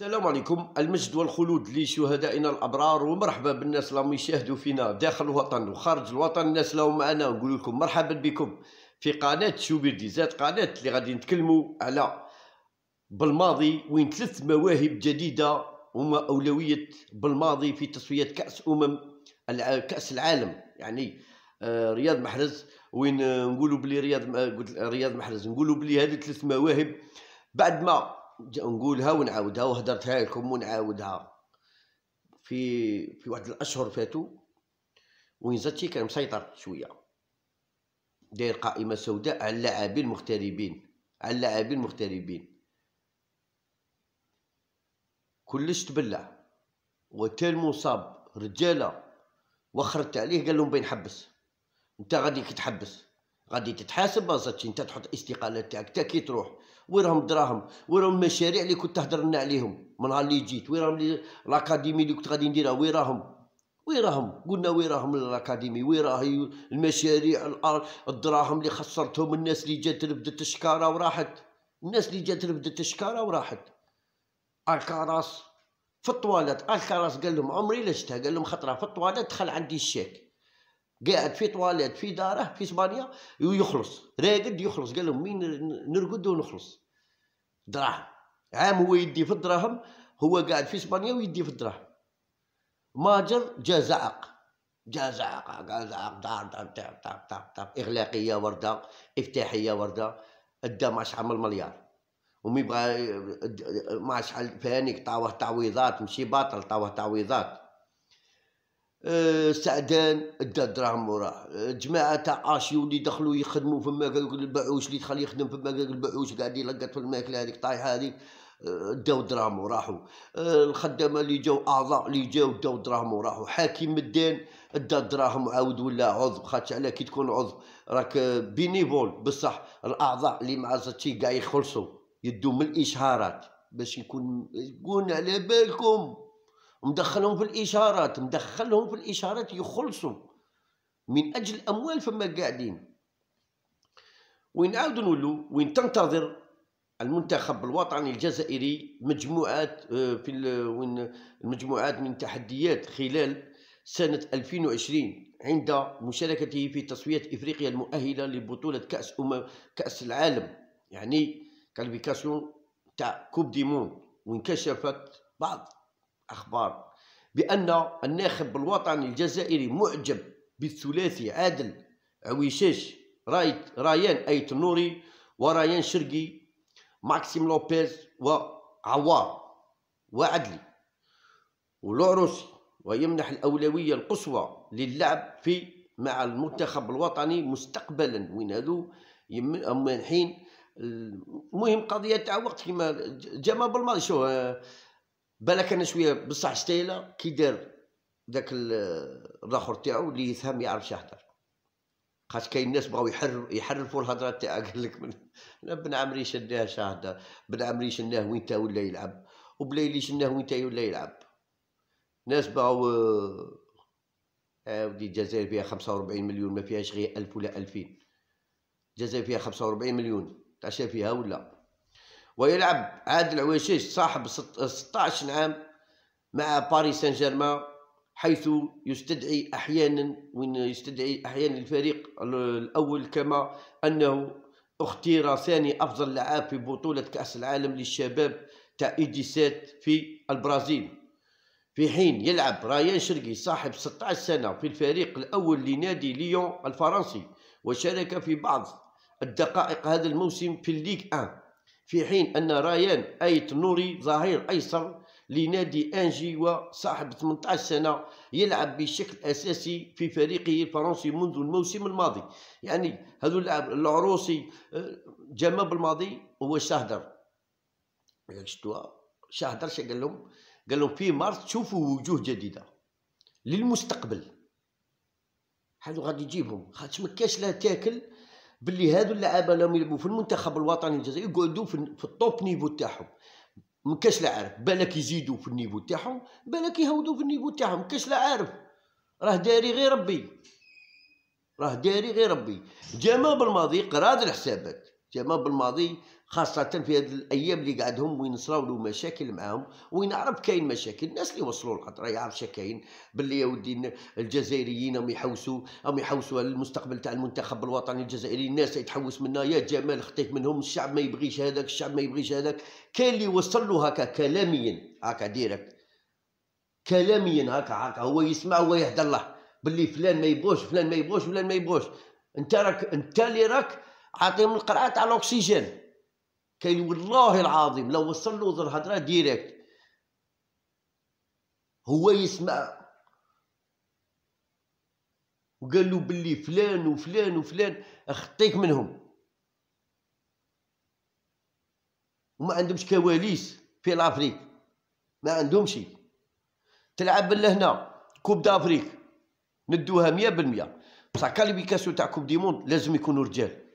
السلام عليكم المجد والخلود لشهدائنا الابرار ومرحبا بالناس اللي يشاهدوا فينا داخل الوطن وخارج الوطن الناس اللي معنا نقول لكم مرحبا بكم في قناه شوبير ديزات قناه اللي غادي نتكلموا على بالماضي وين ثلاث مواهب جديده هما اولويه بالماضي في تصفيه كاس امم كاس العالم يعني آه، رياض محرز وين آه، نقولوا بلي رياض آه، رياض محرز نقولوا بلي هذه ثلاث مواهب بعد ما نقولها ونعاودها وهدرتها لكم ونعاودها في في واحد الاشهر فاتوا زاتي كان مسيطر شويه داير قائمه سوداء على اللاعبين المغتربين على اللاعبين المغتربين كلش تبلع وتال مصاب رجاله وخرت عليه قال لهم بين حبس انت غادي كي تحبس غادي تتحاسب ما انت تحط استقالة تاعك تا كي تروح وراهم الدراهم وراهم المشاريع اللي كنت تهضر لنا عليهم من نهار اللي جيت راهم الاكاديمي اللي كنت غادي نديرها وراهم راهم قلنا وراهم الاكاديمي وراهي المشاريع الدراهم اللي خسرتهم الناس اللي جات تبدا تشكارا وراحت الناس اللي جات تبدا تشكارا وراحت الكراس في الطواليت الكراس قال لهم عمري لا شتها قال لهم خطره في الطواليت دخل عندي الشاك قاعد في طواليت في داره في اسبانيا ويخلص راقد يخلص قال لهم مين نرقد ونخلص دراهم عام هو يدي في الدراهم هو قاعد في اسبانيا ويدي في الدراهم ماجر جا زعق جا زعق جا زعق دار دار دار دار دار دار اغلاقيه ورده افتاحيه ورده ادى ما شحال من مليار ومي بغى ما شحال فانيك تعويضات مشي باطل تعويضات آه، سعدان دا دراهم وراح آه، جماعه تاع اشيو اللي دخلوا يخدموا فما البعوش اللي دخل يخدم فما البعوش قاعد يلقط في الماكله هذيك طايحه هذيك آه، داو دراهم وراحوا الخدامه اللي جاو اعضاء اللي جاو داو دراهم وراحوا حاكم الدين دا دراهم وعاود ولا عضو خاطش على كي تكون عضو راك بينيفول بصح الاعضاء اللي مع زاتشي قاع يخلصوا يدوا من الاشهارات باش يكون يكون على بالكم مدخلهم في الاشارات مدخلهم في الاشارات يخلصوا من اجل اموال فما قاعدين وين عاودوا نولوا وين تنتظر المنتخب الوطني الجزائري مجموعات آه، في المجموعات من تحديات خلال سنة 2020 عند مشاركته في تصفيات إفريقيا المؤهلة لبطولة كأس أمم كأس العالم يعني كالفيكاسيون تاع كوب دي موند وانكشفت بعض أخبار بأن الناخب الوطني الجزائري معجب بالثلاثي عادل عويشاش رايان أيت نوري وريان شرقي ماكسيم لوبيز وعوار وعدلي ولعروسي ويمنح الأولوية القصوى للعب في مع المنتخب الوطني مستقبلا وين هذو مانحين المهم قضية تاع وقت كما جاما بالماضي شو آه، بالك انا شويه بصح شتايله كي دار داك الاخر تاعو اللي يفهم يعرف يهضر خاطر كاين ناس بغاو يحرفوا الهضره تاعها قال لك من بن عمري شناه شهدر بن عمري شناه وين تا ولا يلعب وبليلي شناه وين تا ولا يلعب ناس بغاو اودي آه، الجزائر فيها 45 مليون ما فيهاش غير 1000 ولا 2000 الجزائر فيها 45 مليون تعشى فيها ولا ويلعب عادل عويشيش صاحب 16 عام نعم مع باريس سان جيرمان حيث يستدعي احيانا وين يستدعي احيانا الفريق الاول كما انه اختير ثاني افضل لاعب في بطوله كاس العالم للشباب تاع ايديسات في البرازيل في حين يلعب رايان شرقي صاحب 16 سنه في الفريق الاول لنادي ليون الفرنسي وشارك في بعض الدقائق هذا الموسم في الليغ 1 في حين أن رايان أيت نوري ظهير أيسر لنادي أنجي وصاحب 18 سنة يلعب بشكل أساسي في فريقه الفرنسي منذ الموسم الماضي يعني هذو اللاعب العروسي آه، جمال الماضي هو شهدر يعني شتوا شهدر شا قال لهم قال لهم في مارس تشوفوا وجوه جديدة للمستقبل هذو غادي يجيبهم خاطر ما كاش لا تاكل باللي هادو اللعابه راهم يلعبوا في المنتخب الوطني الجزائري يقعدوا في الطوب نيفو تاعهم ما كاش لا عارف بالك يزيدوا في النيفو تاعهم بالك يهودوا في النيفو تاعهم ما كاش لا عارف راه داري غير ربي راه داري غير ربي جمال بالماضي قراد الحسابات الاستدامه بالماضي خاصه في هذه الايام اللي قعدهم وين صراو له مشاكل معاهم وين عرف كاين مشاكل الناس اللي وصلوا للقطر راه يعرف كاين باللي ودي الجزائريين هم يحوسوا هم يحوسوا على المستقبل تاع المنتخب الوطني الجزائري الناس يتحوس منا يا جمال خطيت منهم الشعب ما يبغيش هذاك الشعب ما يبغيش هذاك كاين اللي وصل له هكا كلاميا هكا ديريكت كلاميا هكا هكا هو يسمع هو يهدر له باللي فلان ما يبغوش فلان ما يبغوش فلان ما يبغوش انت راك انت اللي راك عطيهم القرعه تاع الاكسجين كاين والله العظيم لو وصل له الهضره ديريكت هو يسمع وقال له بلي فلان وفلان وفلان اخطيك منهم وما عندهمش كواليس في لافريك ما عندهمش تلعب لهنا كوب دافريك ندوها مية بالمية بصح كاليفيكاسيون تاع كوب دي موند لازم يكونوا رجال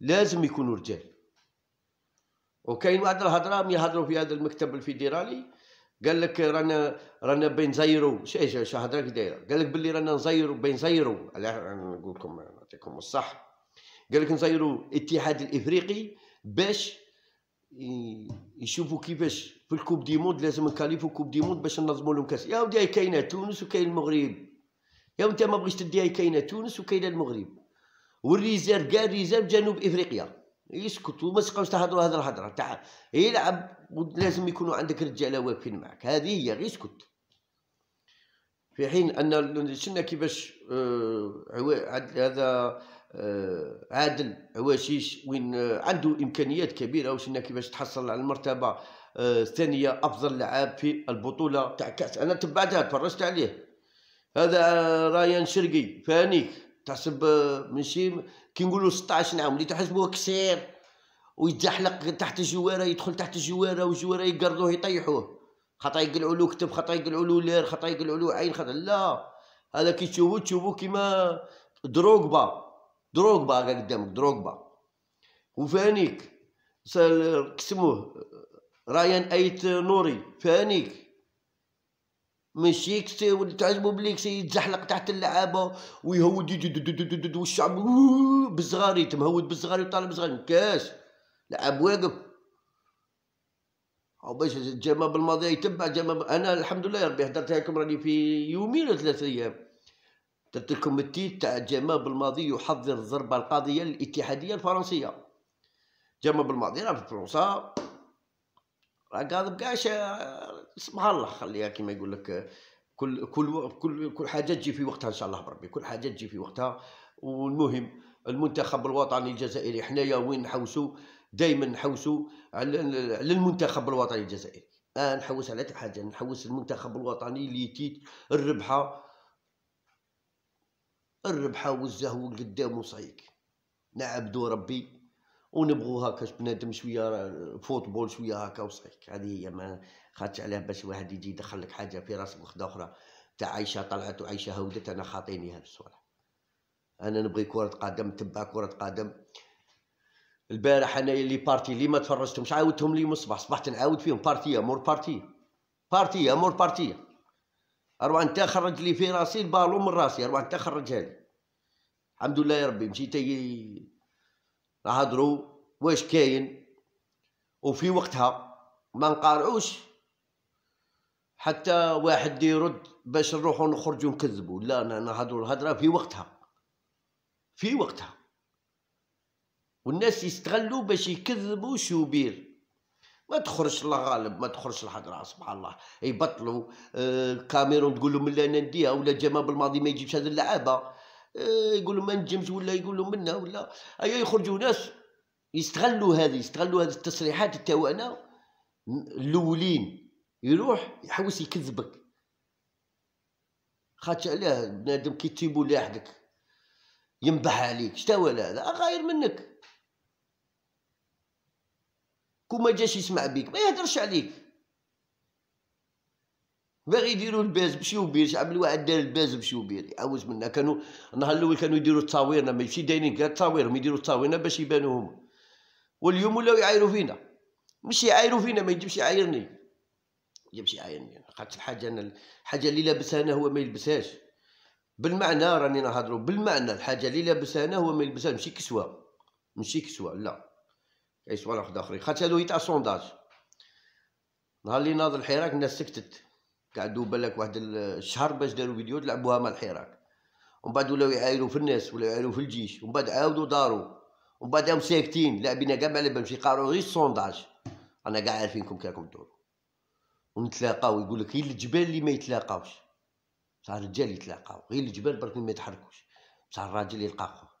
لازم يكونوا رجال وكاين واحد الهضره ملي هضروا في هذا المكتب الفيدرالي قال لك رانا رانا بين زيرو شي شي هضره دايره قال لك باللي رانا نزيرو بين زيرو على نقول لكم نعطيكم الصح قال لك نزيرو الاتحاد الافريقي باش يشوفوا كيفاش في الكوب دي مود لازم نكاليفو كوب دي مود باش ننظموا لهم كاس يا ودي كاينه تونس وكاين المغرب يا انت ما بغيتش تدي كاينه تونس وكاينه المغرب والريزيرف كاع الريزيرف جنوب افريقيا يسكت وما تبقاوش تهضروا هذه الهضره تاع يلعب ولازم يكونوا عندك رجاله واقفين معك هذه هي غير اسكت في حين ان شفنا كيفاش آه، هذا آه، عادل عواشيش وين آه، عنده امكانيات كبيره وشفنا كيفاش تحصل على المرتبه الثانيه افضل لعاب في البطوله تاع كاس انا تبعتها تفرجت عليه هذا رايان شرقي فانيك تحسب ماشي كي نقولوا 16 عام اللي تحسبوه كسير ويتزحلق تحت الجواره يدخل تحت الجواره والجواره يقرضوه يطيحوه خطا يقلعوا له كتب خطا يقلعوا له لير خطا يقلعوا له عين خطا لا هذا كي تشوفو تشوفو كيما دروغبا دروغبا هكا قدامك دروغبا وفانيك كسموه رايان ايت نوري فانيك ماشي بلي كسي يتزحلق تحت اللعابه ويهود والشعب بالصغار يتمهود بالصغار وطالع بالصغاري كاس لعب واقف او باش جاما بالماضي يتبع جاما انا الحمد لله يا ربي حضرتها لكم راني في يومين ولا ثلاث ايام درت لكم التيت تاع جاما بالماضي يحضر الضربه القاضيه الاتحاديه الفرنسيه جاما بالماضي راه في فرنسا كاظم كاع سبحان الله خليها كما يقول لك كل كل كل كل حاجه تجي في وقتها ان شاء الله بربي كل حاجه تجي في وقتها والمهم المنتخب الوطني الجزائري حنايا وين نحوسوا دائما نحوسوا على المنتخب الوطني الجزائري آه نحوس على حاجه نحوس المنتخب الوطني اللي تيت الربحه الربحه والزهو قدامه وصايك نعبدو ربي ونبغوا هكا بنادم شويه فوتبول شويه هكا وصحيك هذه هي ما خاطش عليها باش واحد يجي يدخل لك حاجه في راسك وخدا اخرى تاع عايشه طلعت وعايشه هودت انا خاطيني هاد الصوره انا نبغي كره قدم تبع كره قدم البارح انا اللي بارتي اللي ما تفرجتهمش عاودتهم لي من الصباح صبحت نعاود فيهم بارتي مور بارتي بارتي مور بارتي اروح انت خرج لي في راسي البالون من راسي اروح انت خرجها لي الحمد لله يا ربي مشيت نهضروا واش كاين وفي وقتها ما نقارعوش حتى واحد يرد باش نروحوا نخرجوا نكذبوا لا نهضروا الهضره في وقتها في وقتها والناس يستغلوا باش يكذبوا شوبير ما تخرجش الله غالب ما تخرجش الحضرة سبحان الله يبطلوا آه، الكاميرون تقول لهم لا انا نديها ولا جمال بالماضي ما يجيبش هذه اللعابه آه، يقولوا ما نجمش ولا يقولوا منا ولا ايا أيوة، يخرجوا ناس يستغلوا هذه يستغلوا هذه التصريحات تاعنا الاولين يروح يحوس يكذبك خاطش علاه بنادم كي تيبو لحدك ينبح عليك شتا ولا هذا آه، غير منك كون ما جاش يسمع بيك ما يهدرش عليك باغي يديروا الباز بشوبير شعب واحد دار الباز بشوبير يعوز منا كانوا النهار الاول كانوا يديروا التصاويرنا ماشي دايرين كاع تصاويرهم يديروا التصاويرنا باش يبانو هما واليوم ولاو يعايروا فينا ماشي يعايروا فينا ما يجيبش يعايرني يجيبش يعايرني قالت الحاجه انا الحاجه اللي لابسها انا هو ما يلبسهاش بالمعنى راني نهضروا بالمعنى الحاجه اللي لابسها انا هو ما يلبسها ماشي كسوه ماشي كسوه لا سؤال واحد اخرين خاطر هادو يتاع سونداج نهار اللي ناض الحراك الناس سكتت قعدوا بالك واحد الشهر باش داروا فيديو تلعبوها مع الحراك ومن بعد ولاو يعايروا في الناس ولاو يعايروا في الجيش ومن بعد عاودوا داروا ومن بعد هم ساكتين لاعبين كاع على على شي قارو غير السونداج انا كاع عارفينكم كراكم دور ونتلاقاو يقول لك غير الجبال اللي ما يتلاقاوش بصح الرجال يتلاقاو غير الجبال برك ما يتحركوش بصح الراجل يلقاكم